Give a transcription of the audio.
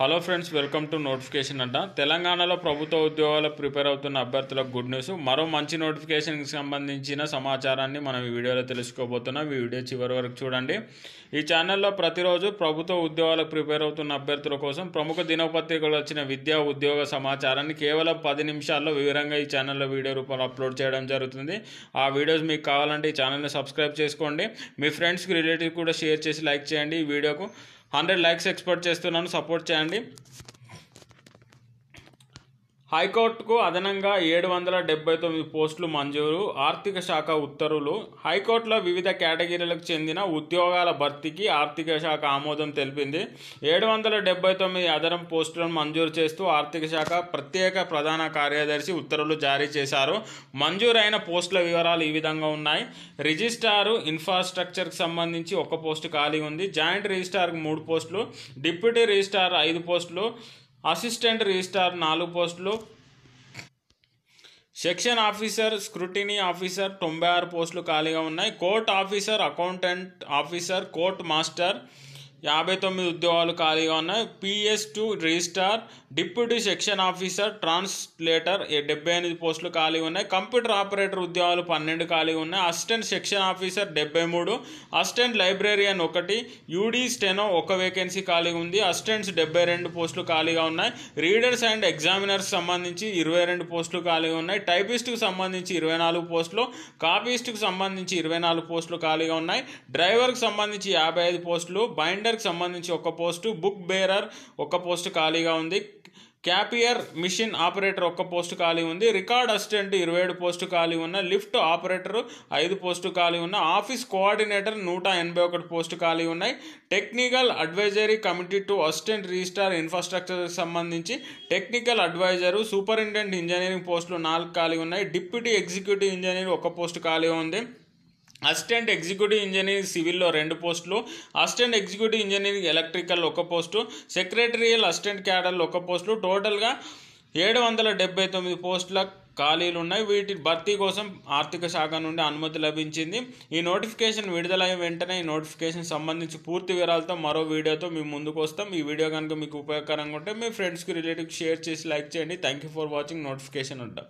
hello friends welcome to notification అంట తెలంగాణలో ప్రభుత్వ ఉద్యోగాలకు ప్రిపేర్ అవుతున్న అభ్యర్థులకు గుడ్ న్యూస్ మరో మంచి నోటిఫికేషన్కి సంబంధించిన సమాచారాన్ని మనం ఈ వీడియోలో తెలుసుకోబోతున్నాం ఈ వీడియో చివరి వరకు చూడండి ఈ ఛానల్లో ప్రతిరోజు ప్రభుత్వ ఉద్యోగాలకు ప్రిపేర్ అవుతున్న అభ్యర్థుల కోసం ప్రముఖ దినపత్రికలు వచ్చిన విద్యా ఉద్యోగ సమాచారాన్ని కేవలం పది నిమిషాల్లో వివరంగా ఈ ఛానల్లో వీడియో రూపంలో అప్లోడ్ చేయడం జరుగుతుంది ఆ వీడియోస్ మీకు కావాలంటే ఈ ఛానల్ని సబ్స్క్రైబ్ చేసుకోండి మీ ఫ్రెండ్స్కి రిలేటివ్ కూడా షేర్ చేసి లైక్ చేయండి ఈ వీడియోకు హండ్రెడ్ లైక్స్ ఎక్స్పెక్ట్ చేస్తున్నాను సపోర్ట్ చేయండి హైకోర్టుకు అదనంగా ఏడు వందల డెబ్బై తొమ్మిది పోస్టులు మంజూరు ఆర్థిక శాఖ ఉత్తర్వులు హైకోర్టులో వివిధ కేటగిరీలకు చెందిన ఉద్యోగాల భర్తీకి ఆర్థిక శాఖ ఆమోదం తెలిపింది ఏడు వందల డెబ్బై తొమ్మిది అదనం పోస్టులను మంజూరు చేస్తూ ఆర్థిక శాఖ ప్రత్యేక ప్రధాన కార్యదర్శి ఉత్తర్వులు జారీ చేశారు మంజూరైన పోస్టుల వివరాలు ఈ విధంగా ఉన్నాయి రిజిస్ట్రారు ఇన్ఫ్రాస్ట్రక్చర్కి సంబంధించి ఒక పోస్టు ఖాళీ ఉంది జాయింట్ రిజిస్ట్రార్కి మూడు పోస్టులు డిప్యూటీ రిజిస్ట్రార్ ఐదు పోస్టులు అసిస్టెంట్ రిజిస్టార్ నాలుగు పోస్టులు సెక్షన్ ఆఫీసర్ స్క్రూటినీ ఆఫీసర్ తొంభై ఆరు పోస్టులు ఖాళీగా ఉన్నాయి court officer accountant officer court master యాభై తొమ్మిది ఉద్యోగాలు ఖాళీగా ఉన్నాయి PS to registrar deputy section officer translator డెబ్బై ఎనిమిది పోస్టులు ఖాళీగా ఉన్నాయి కంప్యూటర్ ఆపరేటర్ ఉద్యోగాలు పన్నెండు ఖాళీగా ఉన్నాయి అసిస్టెంట్ సెక్షన్ ఆఫీసర్ డెబ్బై మూడు అసిస్టెంట్ లైబ్రేరియన్ ఒకటి యూడీ స్టెనో ఒక వేకెన్సీ ఖాళీగా ఉంది అసిస్టెంట్స్ డెబ్బై రెండు పోస్టులు ఖాళీగా ఉన్నాయి రీడర్స్ అండ్ ఎగ్జామినర్స్ సంబంధించి ఇరవై రెండు పోస్టులు ఖాళీగా ఉన్నాయి టైపిస్ట్కి సంబంధించి ఇరవై నాలుగు పోస్టులు కాపీస్ట్కి సంబంధించి ఇరవై నాలుగు పోస్టులు ఖాళీగా ఉన్నాయి డ్రైవర్కి సంబంధించి యాభై ఐదు పోస్టులు బైండర్ రైడర్కి సంబంధించి ఒక పోస్టు బుక్ బేరర్ ఒక పోస్ట్ ఖాళీగా ఉంది క్యాపియర్ మిషన్ ఆపరేటర్ ఒక్క పోస్టు ఖాళీ ఉంది రికార్డ్ అసిస్టెంట్ ఇరవై ఏడు పోస్టు ఖాళీ ఉన్న లిఫ్ట్ ఆపరేటర్ ఐదు పోస్టు ఖాళీ ఉన్న ఆఫీస్ కోఆర్డినేటర్ నూట ఎనభై ఒకటి పోస్టు ఖాళీ ఉన్నాయి technical advisory committee to assistant registrar ఇన్ఫ్రాస్ట్రక్చర్కి సంబంధించి టెక్నికల్ అడ్వైజరు సూపరింటెండెంట్ ఇంజనీరింగ్ పోస్టులు నాలుగు ఖాళీ ఉన్నాయి డిప్యూటీ ఎగ్జిక్యూటివ్ ఇంజనీర్ ఒక పోస్టు ఖాళీ ఉంది అసిస్టెంట్ ఎగ్జిక్యూటివ్ ఇంజనీరింగ్ సివిల్లో రెండు పోస్టులు అసిస్టెంట్ ఎగ్జిక్యూటివ్ ఇంజనీరింగ్ ఎలక్ట్రికల్ ఒక పోస్టు సెక్రటరియల్ అసిస్టెంట్ క్యాడర్లు ఒక పోస్టులు టోటల్గా ఏడు వందల డెబ్బై తొమ్మిది పోస్టుల ఖాళీలు ఉన్నాయి వీటి భర్తీ కోసం ఆర్థిక శాఖ నుండి అనుమతి లభించింది ఈ నోటిఫికేషన్ విడుదలైన వెంటనే ఈ నోటిఫికేషన్ సంబంధించి పూర్తి వివరాలతో మరో వీడియోతో మేము ముందుకు వస్తాం ఈ వీడియో కనుక మీకు ఉపయోగకరంగా ఉంటే మీ ఫ్రెండ్స్కి రిలేటివ్కి షేర్ చేసి లైక్ చేయండి thank you for watching notification ఉంటాం